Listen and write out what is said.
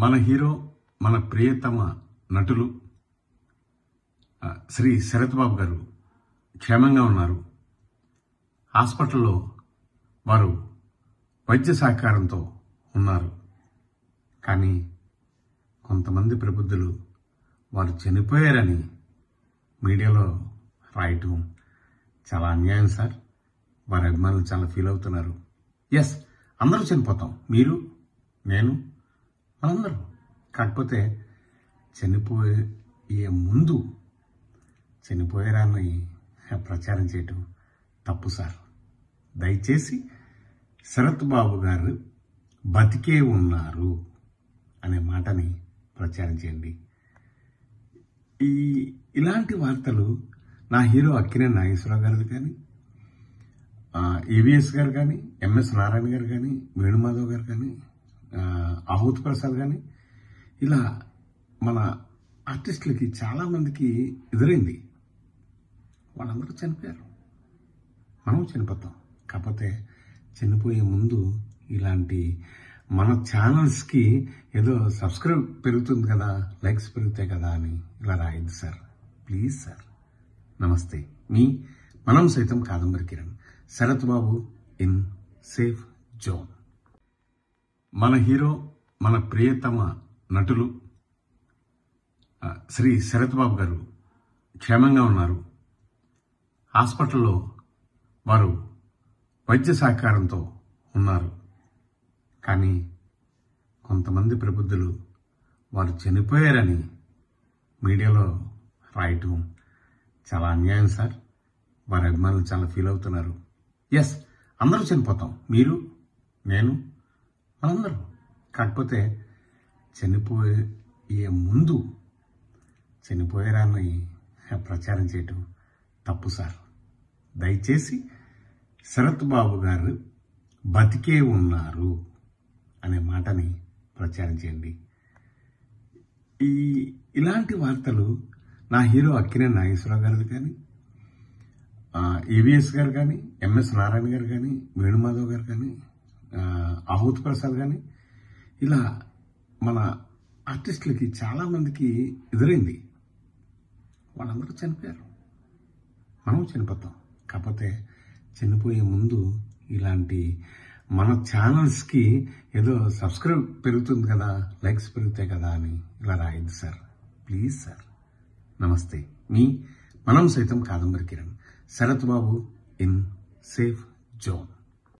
మన హీరో మన ప్రియతమ నటులు శ్రీ శరత్ బాబు గారు క్షేమంగా ఉన్నారు హాస్పిటల్లో వారు వైద్య సహకారంతో ఉన్నారు కానీ కొంతమంది ప్రబుద్ధులు వారు చనిపోయారని మీడియాలో రాయటం చాలా అన్యాయం సార్ వారి అభిమానులు చాలా ఫీల్ అవుతున్నారు ఎస్ అందరూ చనిపోతాం మీరు నేను మనందరం కాకపోతే చనిపోయే ముందు చనిపోయారని ప్రచారం చేయటం తప్పు సార్ దయచేసి శరత్ బాబు గారు బతికే ఉన్నారు అనే మాటని ప్రచారం చేయండి ఈ ఇలాంటి వార్తలు నా హీరో అక్కినే నాగేశ్వరరావు గారిది కానీ ఈవీఎస్ e గారు కానీ ఎంఎస్ నారాయణ గారు కానీ వేణుమాధవ్ గారు కానీ ప్రసాద్ కానీ ఇలా మన ఆర్టిస్టులకి చాలామందికి ఎదురైంది వాళ్ళందరూ చనిపోయారు మనం చనిపోతాం కాకపోతే చనిపోయే ముందు ఇలాంటి మన ఛానల్స్కి ఏదో సబ్స్క్రైబ్ పెరుగుతుంది కదా లైక్స్ పెరుగుతాయి కదా అని ఇలా రాయింది సార్ ప్లీజ్ సార్ నమస్తే మీ Manam Saitham Kadambari Kiran Sarath Babu in safe zone మన హీరో మన ప్రియతమ నటులు శ్రీ శరత్ బాబు గారు క్షేమంగా ఉన్నారు హాస్పిటల్లో వారు వైద్య సహకారంతో ఉన్నారు కానీ కొంతమంది ప్రబుద్ధులు వారు చనిపోయారని మీడియాలో రాయటం చాలా అన్యాయం సార్ వారి అభిమానులు చాలా ఫీల్ అవుతున్నారు ఎస్ అందరూ చనిపోతాం మీరు నేను మనందరం కాకపోతే చనిపోయే ముందు చనిపోయేరాన్ని ప్రచారం చేయటం తప్పు సార్ దయచేసి శరత్ బాబు గారు బతికే ఉన్నారు అనే మాటని ప్రచారం చేయండి ఈ ఇలాంటి వార్తలు నా హీరో అక్కినే నాగేశ్వరరావు గారు కానీ ఈవీఎస్ గారు కానీ ఎంఎస్ నారాయణ గారు కానీ వేణుమాధవ్ గారు కానీ ఆహూతి ప్రసాద్ కానీ ఇలా మన ఆర్టిస్టులకి చాలామందికి ఎదురైంది వాళ్ళందరూ చనిపోయారు మనం చనిపోతాం కాకపోతే చనిపోయే ముందు ఇలాంటి మన ఛానల్స్కి ఏదో సబ్స్క్రైబ్ పెరుగుతుంది కదా లైక్స్ పెరుగుతాయి కదా అని ఇలా రాయింది సార్ ప్లీజ్ సార్ నమస్తే మీ Manam Saitham Kadambari Kiran Sarath Babu in safe zone